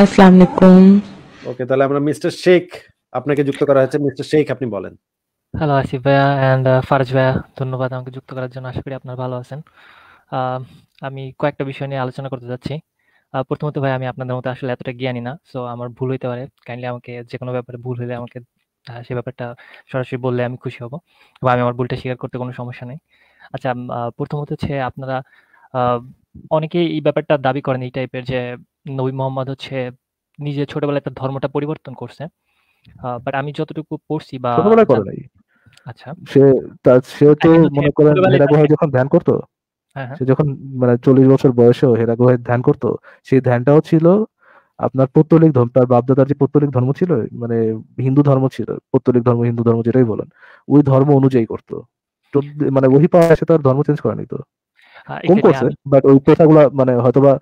আসসালামু আলাইকুম ওকে তাহলে আমরা মিস্টার শেখ আপনাকে যুক্ত করা হয়েছে মিস্টার শেখ আপনি বলেন হ্যালো আসিফ ভাইয়া অ্যান্ড uh, ফারজ ভাইয়া ধন্যবাদ আমাকে যুক্ত করার জন্য আশা করি ভালো আছেন আমি কয়েকটা বিষয় নিয়ে আলোচনা করতে চাচ্ছি প্রথমত ভাই আমি আপনাদের মতো আসলে এতটা জ্ঞানী না সো আমার ভুল হইতে পারে কাইন্ডলি আমাকে যে কোনো ব্যাপারে ভুল হলে আমাকে সে ব্যাপারটা সরাসরি বললে আমি খুশি হব বা আমি আমার ভুলটা স্বীকার করতে কোনো সমস্যা নেই আচ্ছা প্রথমত হচ্ছে আপনারা অনেকেই এই ব্যাপারটা দাবি করেন এই টাইপের যে নবী মোহাম্মদ হচ্ছে নিজে ছোটবেলায় তার ধর্মটা পরিবর্তন করছে বাট আমি যতটুকু পড়ছি বা ছোটবেলায় করে নাই আচ্ছা সে তার সে তো আচ্ছা, মনে করেন হেরা গুহায় যখন ধ্যান করত হ্যাঁ, হ্যাঁ। সে যখন মানে চল্লিশ বছর বয়সে হেরা গুহায় ধ্যান করত সেই ধ্যানটাও ছিল আপনার পৌত্তলিক ধর্ম তার বাপদাদার যে পৌত্তলিক ধর্ম ছিল মানে হিন্দু ধর্ম ছিল পৌত্তলিক ধর্ম হিন্দু ধর্ম যেটাই বলেন ওই ধর্ম অনুযায়ী করতো মানে ওহি পাওয়া সে তার ধর্ম চেঞ্জ করে নিত কম করছে বাট ওই প্রথাগুলো মানে হয়তোবা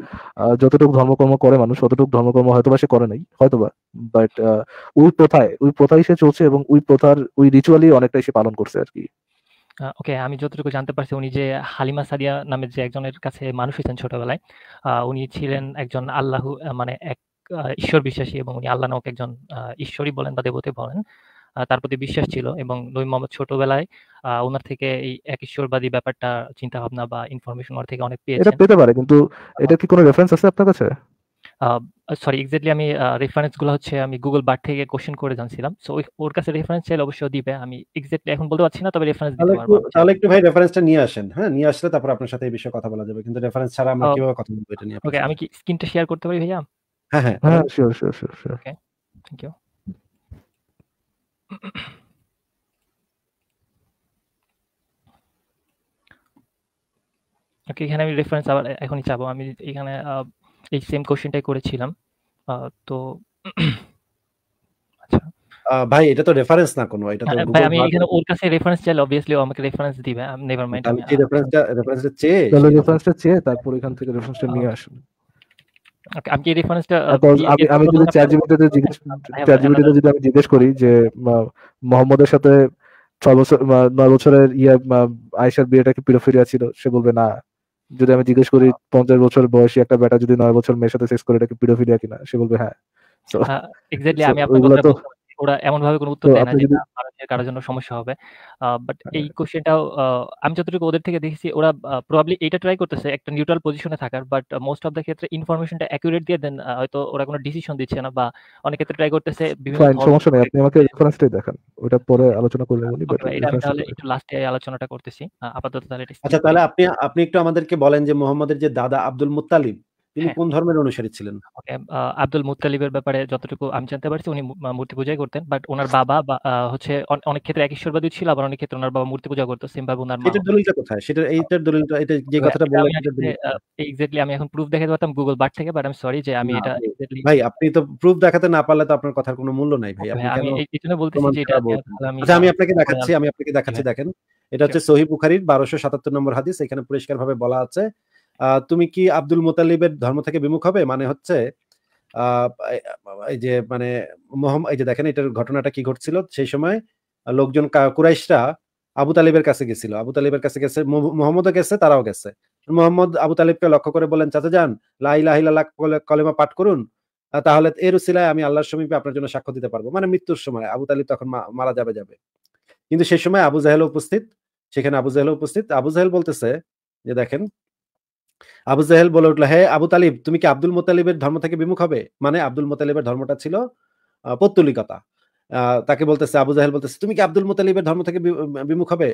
যতটুকু ধর্মকর্ম করে মানুষ ততটুকু ধর্মকর্ম হয়তোবা সে করে নাই হয়তোবা বাট ওই প্রথায় ওই প্রথায় সে চলছে এবং ওই প্রথার ওই রিচুয়ালি অনেকটাই সে পালন করছে আর কি ওকে আমি যতটুকু জানতে পারছি উনি যে হালিমা সাদিয়া নামের যে একজনের কাছে মানুষ হয়েছেন ছোটবেলায় উনি ছিলেন একজন আল্লাহ মানে এক ঈশ্বর বিশ্বাসী এবং উনি আল্লাহ নামক একজন ঈশ্বরই বলেন বা দেবতে বলেন তার প্রতি বিশ্বাস ছিল এবং নবী মোহাম্মদ ছোটবেলায় ওনার থেকে এই এক ঈশ্বরবাদী ব্যাপারটা চিন্তা ভাবনা বা ইনফরমেশন ওর থেকে অনেক পেয়েছে এটা পেতে পারে কিন্তু এটা কি কোনো রেফারেন্স আছে আপনার কাছে সরি এক্স্যাক্টলি আমি রেফারেন্সগুলো হচ্ছে আমি গুগল বার থেকে কোশ্চেন করে জানছিলাম সো ওর কাছে রেফারেন্স চাইলে অবশ্যই দিবে আমি এক্স্যাক্টলি এখন বলতে পারছি না তবে রেফারেন্স দিতে পারবো তাহলে একটু ভাই রেফারেন্সটা নিয়ে আসেন হ্যাঁ নিয়ে আসলে তারপর আপনার সাথে এই বিষয়ে কথা বলা যাবে কিন্তু রেফারেন্স ছাড়া আমরা কিভাবে কথা বলবো এটা নিয়ে ওকে আমি কি স্ক্রিনটা শেয়ার করতে পারি ভাইয়া হ্যাঁ হ্যাঁ sure sure sure okay thank you okay এখানে আমি রেফারেন্স আবার এখনই চাবো আমি এখানে এই সেম কোশ্চেনটাই করেছিলাম তো আচ্ছা। ভাই এটা তো রেফারেন্স না কোনো এটা তো হ্যাঁ, ভাই আমি এখানে ওর কাছে রেফারেন্স চাইলে অবিয়াসলি ও আমাকে রেফারেন্স দিবে নেভার মাইন্ড আমি রেফারেন্সটা রেফারেন্সটা চেয়ে চলো রেফারেন্সটা চেয়ে তারপর এখান থেকে রেফারেন্সটা নিয়ে আসুন আমি কি রেফারেন্সটা হ্যাঁ, আমি যদি চ্যাট জিপিটিতে জিজ্ঞেস চ্যাট যদি আমি জিজ্ঞেস করি যে মোহাম্মদের সাথে ছয় বছর নয় বছরের ইয়া আয়েশার বিয়েটা কি পিরোফিরিয়া ছিল সে বলবে না যদি আমি জিজ্ঞেস করি পঞ্চাশ বছর বয়সী একটা বেটা যদি নয় বছর মেয়ের সাথে সেক্স করে এটা কি পিরোফিলিয়া কিনা সে বলবে হ্যাঁ এক্স্যাক্টলি আমি ওরা এমন ভাবে কোনো উত্তর দেয় না যে কারোর জন্য সমস্যা হবে বাট হ্যাঁ। এই কোশ্চেনটাও আমি যতটুকু ওদের থেকে দেখেছি ওরা প্রবাবলি এটা ট্রাই করতেছে একটা নিউট্রাল পজিশনে থাকার বাট মোস্ট অফ দ্য ক্ষেত্রে ইনফরমেশনটা অ্যাকুরেট দিয়ে দেন হয়তো ওরা কোনো ডিসিশন দিচ্ছে না বা অনেক ক্ষেত্রে ট্রাই করতেছে বিভিন্ন সমস্যা নেই আপনি আমাকে রেফারেন্সটাই দেখান ওটা পরে আচ্ছা। আলোচনা করলে আচ্ছা, বলি বাট তাহলে একটু লাস্টে আলোচনাটা করতেছি আপাতত তাহলে আচ্ছা তাহলে আপনি আপনি একটু আমাদেরকে বলেন যে মোহাম্মদের যে দাদা আব্দুল মুত্তালিব তিনি হ্যাঁ। কোন ধর্মের অনুসারী ছিলেন আব্দুল মুতালিবের ব্যাপারে যতটুকু আমি জানতে পারছি উনি মূর্তি পূজাই করতেন বাট ওনার বাবা হচ্ছে অনেক ক্ষেত্রে এক ঈশ্বরবাদী ছিল আবার অনেক ক্ষেত্রে ওনার বাবা মূর্তি পূজা করতো সিম্বাবু ওনার মা এটা দলিলটা কোথায় সেটা এইটার দলিলটা এটা যে কথাটা বললাম এক্স্যাক্টলি আমি এখন প্রুফ দেখাতে পারতাম গুগল বাট থেকে বাট আমি সরি যে আমি এটা ভাই আপনি তো প্রুফ দেখাতে না পারলে তো আপনার কথার কোনো মূল্য নাই ভাই আমি এই জন্য বলতেছি যে এটা আচ্ছা আমি আপনাকে দেখাচ্ছি আমি আপনাকে দেখাচ্ছি হ্যাঁ, দেখেন এটা হচ্ছে সহি বুখারীর 1277 নম্বর হাদিস এখানে পরিষ্কারভাবে বলা আছে তুমি কি আব্দুল মোতালিবের ধর্ম থেকে বিমুখ হবে মানে হচ্ছে এই যে মানে এই যে দেখেন এটার ঘটনাটা কি ঘটছিল সেই সময় লোকজন কুরাইশরা আবু তালিবের কাছে গেছিল আবু তালিবের কাছে গেছে মোহাম্মদও গেছে তারাও গেছে মোহাম্মদ আবু তালিবকে লক্ষ্য করে বলেন চাচা যান লাহ কলেমা পাঠ করুন তাহলে এর উসিলায় আমি আল্লাহর সমীপে আপনার জন্য সাক্ষ্য দিতে পারবো মানে মৃত্যুর সময় আবু তালিব তখন মারা যাবে যাবে কিন্তু সেই সময় আবু জাহেল উপস্থিত সেখানে আবু জাহেল উপস্থিত আবু জাহেল বলতেছে যে দেখেন আবু জাহেল বলে উঠলো হে আবু তালিব তুমি কি আব্দুল মোতালিবের ধর্ম থেকে বিমুখ হবে মানে আব্দুল মোতালিবের ধর্মটা ছিল পত্তলিকতা তাকে বলতেছে আবু জাহেল বলতেছে তুমি কি আব্দুল মোতালিবের ধর্ম থেকে বিমুখ হবে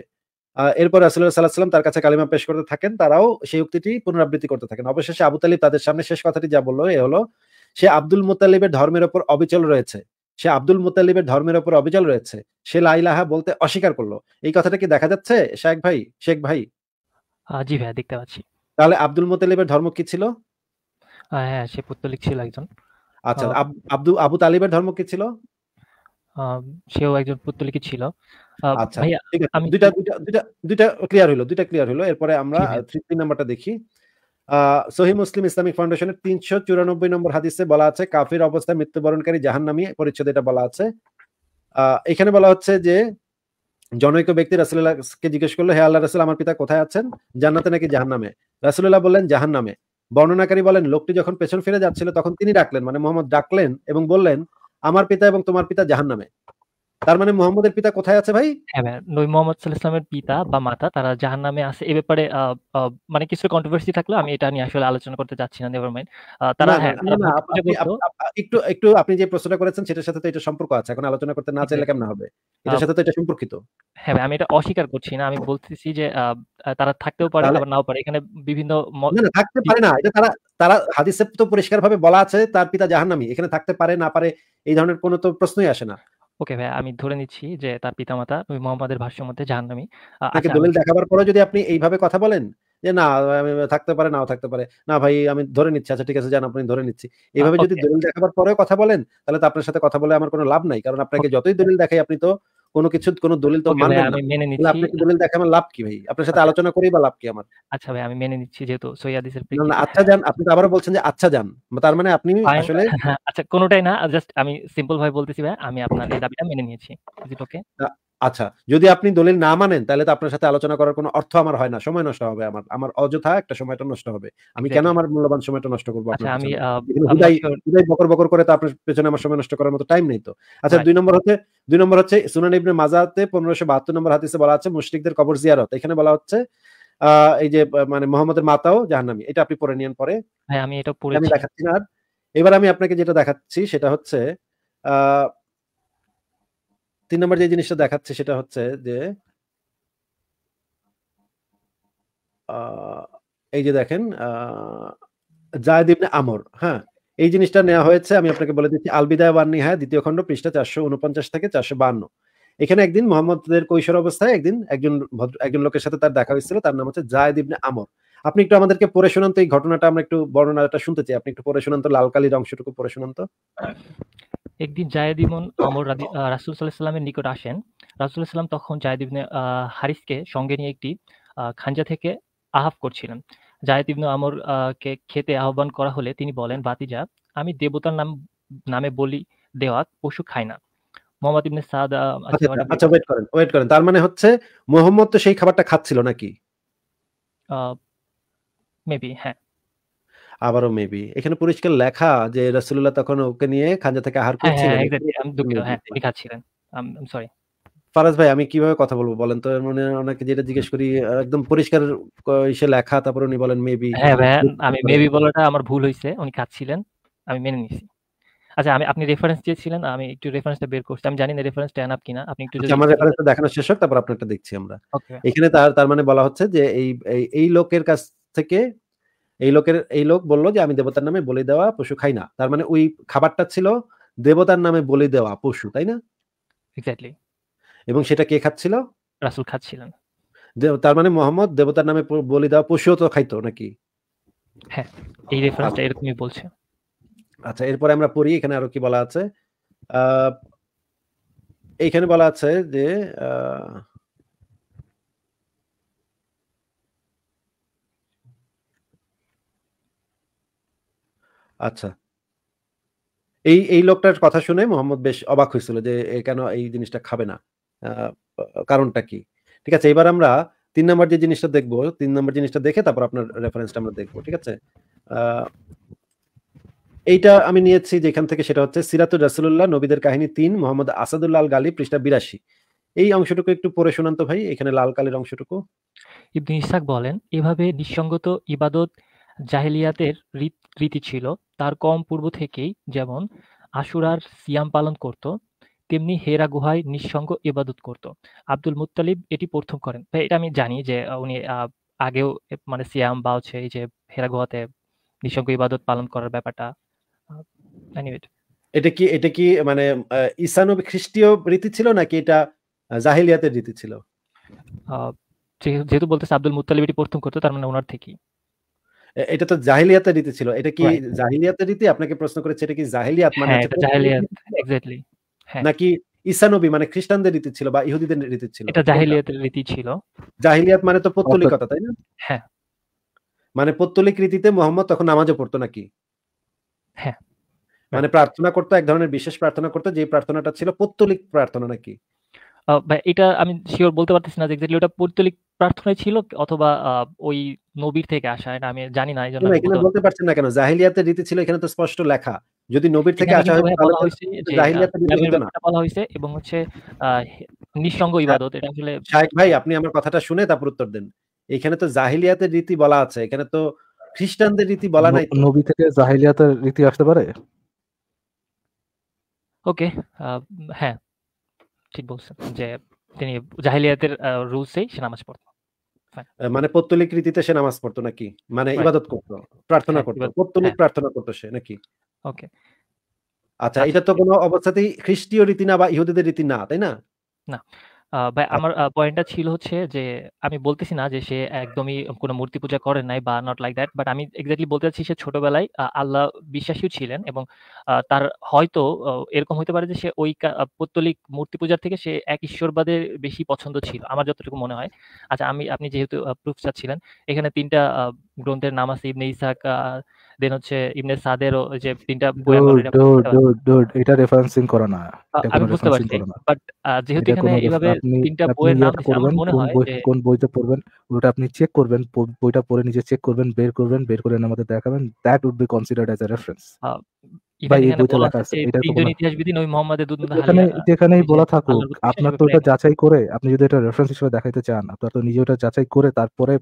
এরপরে রাসুল্লাহ সাল্লাহ সাল্লাম তার কাছে কালিমা পেশ করতে থাকেন তারাও সেই উক্তিটি পুনরাবৃত্তি করতে থাকেন অবশেষে আবু তালিব তাদের সামনে শেষ কথাটি যা বললো এ হলো সে আব্দুল মোতালিবের ধর্মের ওপর অবিচল রয়েছে সে আব্দুল মোতালিবের ধর্মের ওপর অবিচল রয়েছে সে লাইলাহা বলতে অস্বীকার করলো এই কথাটা কি দেখা যাচ্ছে শেখ ভাই শেখ ভাই জি ভাই দেখতে পাচ্ছি তাহলে আব্দুল মোতালিবের ধর্ম কি ছিল হ্যাঁ সে ছিল একজন আচ্ছা আব্দুল আবু তালিবের ধর্ম কি ছিল সেও একজন ছিল আচ্ছা আমি দুইটা দুইটা দুইটা দুইটা ক্লিয়ার হলো দুইটা ক্লিয়ার হলো এরপরে আমরা তৃতীয় নাম্বারটা দেখি সহি মুসলিম ইসলামিক ফাউন্ডেশনের তিনশো চুরানব্বই নম্বর হাদিসে বলা আছে কাফির অবস্থায় মৃত্যুবরণকারী জাহান নামী পরিচ্ছদ এটা বলা আছে এখানে বলা হচ্ছে যে জনৈক ব্যক্তি রাসুল্লাহকে জিজ্ঞেস করলো হে আল্লাহ রাসুল আমার পিতা কোথায় আছেন জান্নাতে নাকি জাহান নামে রাসুল্লাহ বললেন জাহান নামে বর্ণনাকারী বলেন লোকটি যখন পেছন ফিরে যাচ্ছিল তখন তিনি ডাকলেন মানে মোহাম্মদ ডাকলেন এবং বললেন আমার পিতা এবং তোমার পিতা জাহান নামে তার মানে মোহাম্মদের পিতা কোথায় আছে ভাই হ্যাঁ নবী মোহাম্মদ সাল্লাল্লাহু পিতা বা মাতা তারা জাহান্নামে আছে এই ব্যাপারে মানে কিছু কন্ট্রোভার্সি থাকলো আমি এটা নিয়ে আসলে আলোচনা করতে যাচ্ছি না নেভার মাইন্ড তারা হ্যাঁ একটু একটু আপনি যে প্রশ্নটা করেছেন সেটার সাথে তো এটা সম্পর্ক আছে এখন আলোচনা করতে না চাইলে কেমন হবে এটার সাথে তো এটা সম্পর্কিত হ্যাঁ আমি এটা অস্বীকার করছি না আমি বলতেছি যে তারা থাকতেও পারে আবার নাও পারে এখানে বিভিন্ন থাকতে পারে না এটা তারা তারা হাদিসে তো পরিষ্কারভাবে বলা আছে তার পিতা জাহান্নামী এখানে থাকতে পারে না পারে এই ধরনের কোনো তো প্রশ্নই আসে না ওকে ভাই আমি ধরে নিচ্ছি যে তার পিতামাতা ওই মোহাম্মদের ভাষ্য মধ্যে জাহান্নামী তাকে আচ্ছা, দলিল আচ্ছা। দেখাবার পরে যদি আপনি এইভাবে কথা বলেন যে না থাকতে পারে নাও থাকতে পারে না ভাই আমি ধরে নিচ্ছি আচ্ছা ঠিক আছে যান আপনি ধরে নিচ্ছি এইভাবে যদি দলিল দেখাবার পরেও কথা বলেন তাহলে তো আপনার সাথে কথা বলে আমার কোনো লাভ নাই কারণ আপনাকে যতই দলিল দেখাই আপনি তো কোনো কিছু কোনো দলিল তো মানে মেনে নিচ্ছি আপনি দলিল দেখে লাভ কি ভাই আপনার সাথে আচ্ছা। আলোচনা করেই বা লাভ কি আমার আচ্ছা ভাই আমি মেনে নিচ্ছি যেহেতু হাদিসের প্রেক্ষিতে না আচ্ছা যান আপনি তো আবারো বলছেন যে আচ্ছা যান তার মানে আপনি আসলে আচ্ছা কোনোটাই না জাস্ট আমি সিম্পল ভাবে বলতেছি ভাই আমি আপনার এই দাবিটা মেনে নিয়েছি ইজ ওকে আচ্ছা যদি আপনি দলিল না মানেন তাহলে তো আপনার সাথে আলোচনা করার কোনো অর্থ আমার হয় না সময় নষ্ট হবে আমার আমার অযথা একটা সময়টা নষ্ট হবে আমি কেন আমার মূল্যবান সময়টা নষ্ট করবো আচ্ছা, আমি বকর বকর করে তো আপনার পেছনে আমার সময় নষ্ট করার মতো টাইম নেই তো আচ্ছা দুই নম্বর হচ্ছে দুই নম্বর হচ্ছে সুনান ইবনে মাজাতে পনেরোশো বাহাত্তর নম্বর হাতিসে বলা আছে মুশরিকদের কবর জিয়ারত এখানে বলা হচ্ছে এই যে মানে মোহাম্মদের মাতাও জাহান্নামি এটা আপনি পরে নিয়েন পরে হ্যাঁ, আমি এটা পড়ে দেখাচ্ছি না এবার আমি আপনাকে যেটা দেখাচ্ছি সেটা হচ্ছে আহ তিন নম্বর যে জিনিসটা দেখাচ্ছে সেটা হচ্ছে যে এই যে দেখেন জায়দ ইবনে আমর হ্যাঁ এই জিনিসটা নেওয়া হয়েছে আমি আপনাকে বলে দিচ্ছি আলবিদায় বান্নি হ্যাঁ দ্বিতীয় খণ্ড পৃষ্ঠা চারশো উনপঞ্চাশ থেকে চারশো বান্ন এখানে একদিন মোহাম্মদের কৈশোর অবস্থায় একদিন একজন একজন লোকের সাথে তার দেখা হয়েছিল তার নাম হচ্ছে জায়দ ইবনে আমর আপনি একটু আমাদেরকে পড়ে শোনান তো এই ঘটনাটা আমরা একটু বর্ণনাটা শুনতে চাই আপনি একটু পড়ে শোনান তো লাল অংশটুকু পড়ে শোনান তো একদিন জায়েদ ইমন রাসুল সাল্লাহ নিকট আসেন রাসুল সাল্লাম তখন জায়েদ ইবনে হারিসকে সঙ্গে নিয়ে একটি খাঞ্জা থেকে আহাফ করছিলেন জায়দ ইবনু আমর কে খেতে আহ্বান করা হলে তিনি বলেন বাতিজা আমি দেবতার নাম নামে বলি দেওয়া পশু খায় না মোহাম্মদ ইবনে সাদ আচ্ছা ওয়েট আচ্ছা, করেন ওয়েট করেন তার মানে হচ্ছে মোহাম্মদ তো সেই খাবারটা খাচ্ছিল নাকি মেবি হ্যাঁ আবারও মেবি এখানে পরিষ্কার লেখা যে রাসূলুল্লাহ তখন ওকে নিয়ে খাঞ্জা থেকে আহার হ্যাঁ, হ্যাঁ, করছিলেন হ্যাঁ, ফারাজ ভাই আমি কিভাবে কথা বলবো বলেন তো মানে অনেকে যেটা জিজ্ঞেস করি একদম পরিষ্কার ইসে লেখা তারপর উনি বলেন মেবি হ্যাঁ ভাই আমি মেবি বলাটা আমার ভুল হয়েছে উনি খাচ্ছিলেন আমি মেনে নিছি আচ্ছা আমি আপনি রেফারেন্স দিয়েছিলেন আমি একটু রেফারেন্সটা বের করছি আমি জানি না রেফারেন্স টান আপ কিনা আপনি একটু আচ্ছা, যদি আমার রেফারেন্সটা দেখানো শেষ হোক তারপর আপনারটা দেখছি আমরা এখানে তার তার মানে বলা হচ্ছে যে এই এই লোকের কাছ থেকে এই লোকের এই লোক বলল যে আমি দেবতার নামে বলি দেওয়া পশু খাই না তার মানে ওই খাবারটা ছিল দেবতার নামে বলি দেওয়া পশু তাই না এক্স্যাক্টলি এবং সেটা কে খাচ্ছিল রাসুল খাচ্ছিলেন তার মানে মোহাম্মদ দেবতার নামে বলি দেওয়া পশুও তো খাইতো নাকি হ্যাঁ এই রেফারেন্সটা আচ্ছা। এরকমই বলছে আচ্ছা এরপরে আমরা পড়ি এখানে আরো কি বলা আছে এইখানে বলা আছে যে আহ আচ্ছা এই এই লোকটার কথা শুনে মোহাম্মদ বেশ অবাক হয়েছিল যে কেন এই জিনিসটা খাবে না কারণটা কি ঠিক আছে এবার আমরা তিন নম্বর যে জিনিসটা দেখবো তিন নম্বর জিনিসটা দেখে তারপর আপনার রেফারেন্সটা আমরা দেখবো ঠিক আছে এইটা আমি নিয়েছি যেখান থেকে সেটা হচ্ছে সিরাতুর রাসুল্লাহ নবীদের কাহিনী তিন মোহাম্মদ আসাদুল্লাহ গালী পৃষ্ঠা বিরাশি এই অংশটুকু একটু পড়ে শোনান তো ভাই এখানে লাল কালের অংশটুকু ইবনে ইসাক বলেন এভাবে নিঃসঙ্গত ইবাদত জাহেলিয়াতের রীতি ছিল তার কম পূর্ব থেকেই যেমন আশুরার সিয়াম পালন করত তেমনি হেরা গুহায় নিঃসঙ্গ ইবাদত করত আব্দুল মুতালিব এটি প্রথম করেন এটা আমি জানি যে উনি আগেও মানে সিয়াম বা হচ্ছে এই যে হেরা গুহাতে নিঃসঙ্গ ইবাদত পালন করার ব্যাপারটা এটা কি এটা কি মানে ইসানবী খ্রিস্টীয় রীতি ছিল নাকি এটা জাহিলিয়াতের রীতি ছিল যেহেতু বলতেছে আব্দুল মুতালিব এটি প্রথম করতো তার মানে ওনার থেকেই এটা তো জাহিলিয়াতের রীতি ছিল এটা কি জাহিলিয়াতের রীতি আপনাকে প্রশ্ন করেছে এটা কি জাহিলিয়াত মানে হ্যাঁ, জাহিলিয়াত এক্স্যাক্টলি নাকি ঈসানবী মানে খ্রিস্টানদের রীতি ছিল বা ইহুদিদের রীতি ছিল এটা জাহিলিয়াতের রীতি ছিল জাহিলিয়াত মানে তো পত্তলিকতা তাই না হ্যাঁ মানে পত্তলিক রীতিতে মোহাম্মদ তখন নামাজও পড়তো নাকি হ্যাঁ মানে প্রার্থনা করতো এক ধরনের বিশেষ প্রার্থনা করতো যে প্রার্থনাটা ছিল পত্তলিক প্রার্থনা নাকি এটা আমি শিওর বলতে পারতেছি না যে এক্স্যাক্টলি ওটা পৌত্তলিক প্রার্থনা ছিল অথবা ওই নবীর থেকে আসা এটা আমি জানি না এখানে বলতে পারছেন না কেন জাহিলিয়াতের রীতি ছিল এখানে তো স্পষ্ট লেখা যদি নবীর থেকে আসা হয় বলা হয়েছে জাহিলিয়াতের রীতি না বলা হয়েছে এবং হচ্ছে নিঃসঙ্গ হ্যাঁ। ইবাদত এটা আসলে শাইখ ভাই আপনি আমার কথাটা শুনে তারপর উত্তর দেন এখানে তো জাহিলিয়াতের রীতি বলা আছে এখানে তো খ্রিস্টানদের রীতি বলা নাই নবী থেকে জাহিলিয়াতের রীতি আসতে পারে ওকে হ্যাঁ ঠিক বলছেন যে তিনি জাহিলিয়াতের রুলসেই সে নামাজ পড়তো মানে পত্তলিক রীতিতে সে নামাজ পড়তো নাকি মানে ইবাদত করতো প্রার্থনা হ্যাঁ, করতো পত্তলিক হ্যাঁ। প্রার্থনা করতো সে নাকি ওকে আচ্ছা, আচ্ছা এটা তো কোনো অবস্থাতেই খ্রিস্টীয় রীতি না বা ইহুদিদের রীতি না তাই না না আহ ভাই আমার পয়েন্টটা ছিল হচ্ছে যে আমি বলতেছি না যে সে একদমই কোনো মূর্তি পূজা করে নাই বা নট লাইক দ্যাট বাট আমি এক্স্যাক্টলি বলতে চাচ্ছি সে ছোটবেলায় আল্লাহ বিশ্বাসীও ছিলেন এবং আহ, তার হয়তো এরকম হতে পারে যে সে ওই কা- পৌত্তলিক মূর্তি পূজার থেকে সে এক ঈশ্বরবাদের বেশি পছন্দ ছিল আমার যতটুকু মনে হয় আচ্ছা আমি আপনি যেহেতু প্রুফ চাচ্ছিলেন এখানে তিনটা গ্রন্থের নাম আছে ইবনে ইসাক দেন হচ্ছে ইবনে সাদের যে তিনটা বই এটা রেফারেন্সিং করা না আমি বুঝতে পারছি বাট যেহেতু এখানে এইভাবে তিনটা বইয়ের নাম আমার মনে হয় কোন বইটা পড়বেন ওটা আপনি চেক করবেন বইটা পড়ে নিজে চেক করবেন বের করবেন বের করে আমাদের দেখাবেন that would be considered as a reference বলা আচ্ছা, থাকুক আপনার তো এটা যাচাই করে আপনি যদি এটা রেফারেন্স হিসেবে দেখাইতে চান আপনার তো নিজে ওটা যাচাই করে তারপরে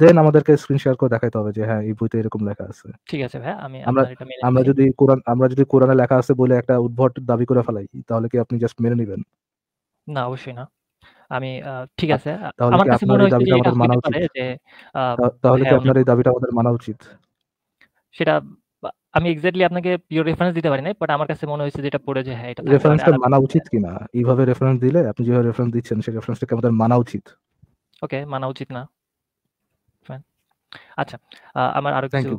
দেন আমাদেরকে স্ক্রিন শেয়ার করে দেখাইতে হবে যে হ্যাঁ এই বইতে এরকম লেখা আছে ঠিক আছে ভাই আমি আমরা আমরা যদি কোরআন আমরা যদি কোরআনে লেখা আছে বলে একটা উদ্ভট দাবি করে ফেলাই তাহলে কি আপনি জাস্ট মেনে নেবেন না অবশ্যই না আমি ঠিক আছে আমার কাছে মনে হয় দাবিটা আমাদের মানা উচিত তাহলে কি হ্যাঁ, আপনার এই দাবিটা আমাদের মানা উচিত সেটা আমি এক্স্যাক্টলি আপনাকে পিওর রেফারেন্স দিতে পারি না বাট আমার কাছে মনে হয়েছে যেটা পড়ে যে হ্যাঁ এটা রেফারেন্সটা মানা উচিত কিনা এইভাবে রেফারেন্স দিলে আপনি যেভাবে রেফারেন্স দিচ্ছেন সেই রেফারেন্সটাকে আমাদের মানা উচিত ওকে মানা উচিত না আচ্ছা আমার আরো কিছু